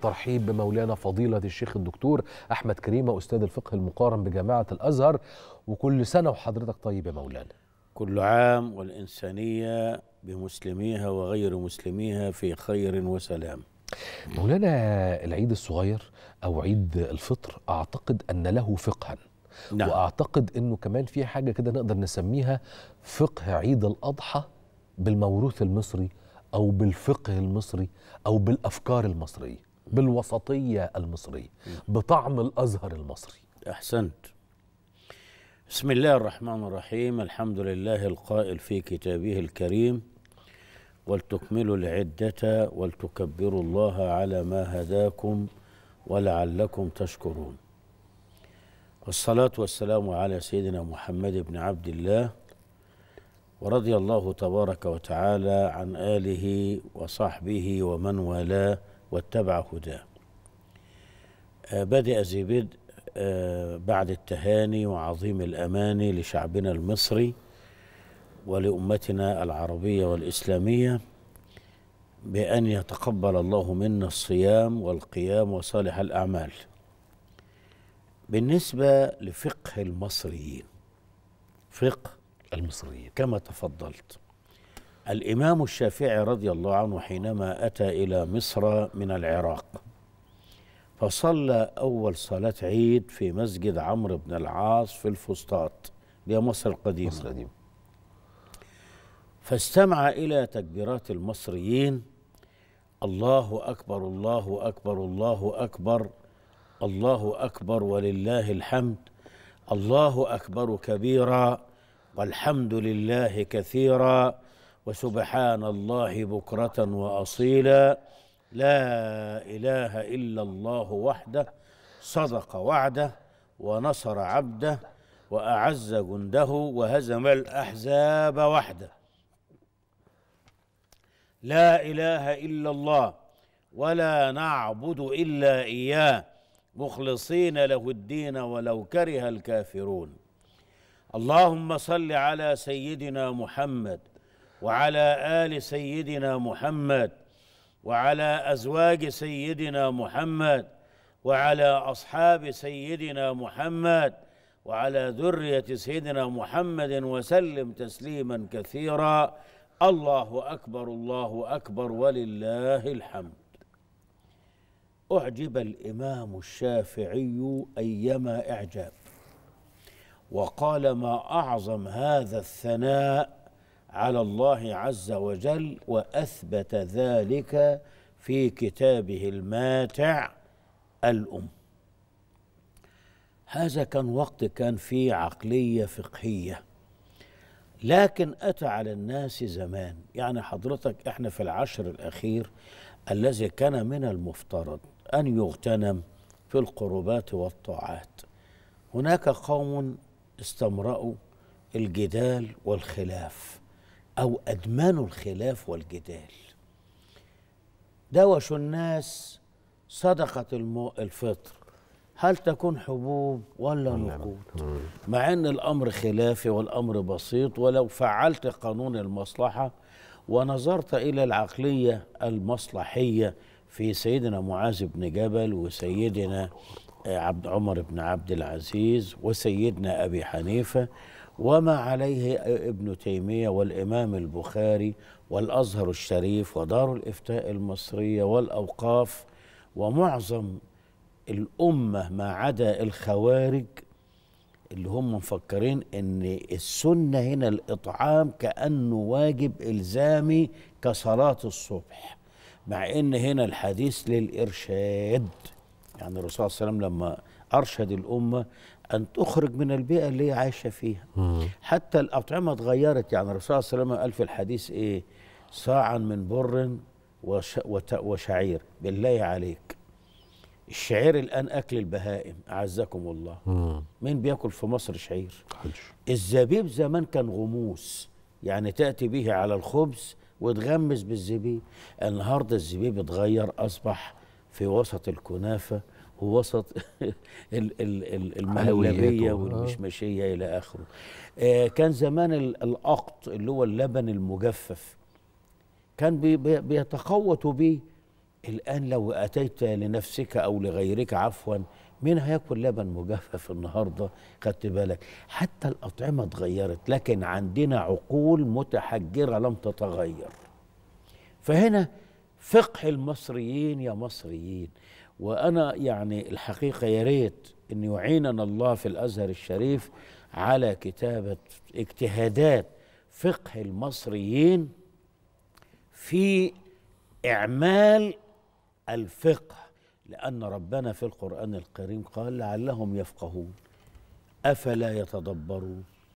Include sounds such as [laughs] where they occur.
ترحيب بمولانا فضيلة الشيخ الدكتور أحمد كريمة أستاذ الفقه المقارن بجامعة الأزهر وكل سنة وحضرتك طيب يا مولانا كل عام والإنسانية بمسلميها وغير مسلميها في خير وسلام مولانا العيد الصغير أو عيد الفطر أعتقد أن له فقها نعم. وأعتقد أنه كمان في حاجة كده نقدر نسميها فقه عيد الأضحى بالموروث المصري أو بالفقه المصري أو بالأفكار المصرية بالوسطية المصرية بطعم الأزهر المصري أحسنت بسم الله الرحمن الرحيم الحمد لله القائل في كتابه الكريم ولتكملوا العدة ولتكبروا الله على ما هداكم ولعلكم تشكرون والصلاة والسلام على سيدنا محمد بن عبد الله ورضي الله تبارك وتعالى عن آله وصحبه ومن والاه واتبع هداه آه، بدأ بدء آه، بعد التهاني وعظيم الأماني لشعبنا المصري ولأمتنا العربية والإسلامية بأن يتقبل الله منا الصيام والقيام وصالح الأعمال بالنسبة لفقه المصريين فقه المصريين كما تفضلت الإمام الشافعي رضي الله عنه حينما أتى إلى مصر من العراق فصلى أول صلاة عيد في مسجد عمرو بن العاص في الفسطاط دي مصر القديمة مصر القديمة فاستمع إلى تكبيرات المصريين الله أكبر الله أكبر الله أكبر الله أكبر ولله الحمد الله أكبر كبيرا والحمد لله كثيرا وسبحان الله بكرة وأصيلا لا إله إلا الله وحده صدق وعده ونصر عبده وأعز جنده وهزم الأحزاب وحده لا إله إلا الله ولا نعبد إلا إياه مخلصين له الدين ولو كره الكافرون اللهم صل على سيدنا محمد وعلى ال سيدنا محمد وعلى ازواج سيدنا محمد وعلى اصحاب سيدنا محمد وعلى ذريه سيدنا محمد وسلم تسليما كثيرا الله اكبر الله اكبر ولله الحمد اعجب الامام الشافعي ايما اعجاب وقال ما اعظم هذا الثناء على الله عز وجل واثبت ذلك في كتابه الماتع الام هذا كان وقت كان فيه عقليه فقهيه لكن اتى على الناس زمان يعني حضرتك احنا في العشر الاخير الذي كان من المفترض ان يغتنم في القربات والطاعات هناك قوم استمرأوا الجدال والخلاف أو أدمان الخلاف والجدال دوشوا الناس صدقة الفطر هل تكون حبوب ولا نعم. نقود مع أن الأمر خلافي والأمر بسيط ولو فعلت قانون المصلحة ونظرت إلى العقلية المصلحية في سيدنا معاذ بن جبل وسيدنا آه، عبد عمر بن عبد العزيز وسيدنا أبي حنيفة وما عليه ابن تيمية والإمام البخاري والأزهر الشريف ودار الإفتاء المصرية والأوقاف ومعظم الأمة ما عدا الخوارج اللي هم مفكرين ان السنة هنا الإطعام كأنه واجب إلزامي كصلاة الصبح مع ان هنا الحديث للإرشاد يعني الرسول صلى الله عليه وسلم لما أرشد الأمة أن تخرج من البيئة اللي هي عايشة فيها مم. حتى الأطعمة اتغيرت يعني الرسول صلى الله عليه وسلم قال في الحديث إيه صاعا من بر وش وشعير بالله عليك الشعير الآن أكل البهائم أعزكم الله مم. مين بياكل في مصر شعير حج. الزبيب زمان كان غموس يعني تأتي به على الخبز وتغمس بالزبيب النهاردة الزبيب اتغير أصبح في وسط الكنافة ووسط [laughs] المهلبيه آه. والمشمشيه الى اخره آه، كان زمان الاقط اللي هو اللبن المجفف كان بيتقوت به الان لو اتيت لنفسك او لغيرك عفوا مين هياكل لبن مجفف النهارده خدت بالك حتى الاطعمه اتغيرت لكن عندنا عقول متحجره لم تتغير فهنا فقه المصريين يا مصريين وانا يعني الحقيقه يا ريت ان يعيننا الله في الازهر الشريف على كتابه اجتهادات فقه المصريين في اعمال الفقه لان ربنا في القران الكريم قال لعلهم يفقهون افلا يتدبرون